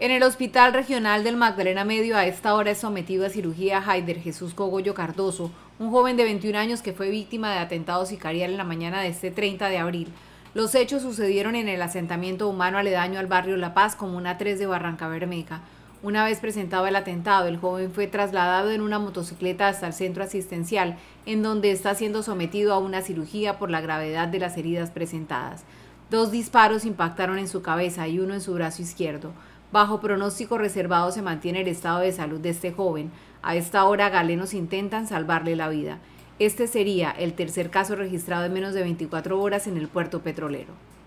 En el Hospital Regional del Magdalena Medio a esta hora es sometido a cirugía Haider Jesús Cogollo Cardoso, un joven de 21 años que fue víctima de atentado sicarial en la mañana de este 30 de abril. Los hechos sucedieron en el asentamiento humano aledaño al barrio La Paz, comuna 3 de Barranca Bermeca. Una vez presentado el atentado, el joven fue trasladado en una motocicleta hasta el centro asistencial, en donde está siendo sometido a una cirugía por la gravedad de las heridas presentadas. Dos disparos impactaron en su cabeza y uno en su brazo izquierdo. Bajo pronóstico reservado se mantiene el estado de salud de este joven. A esta hora galenos intentan salvarle la vida. Este sería el tercer caso registrado en menos de 24 horas en el puerto petrolero.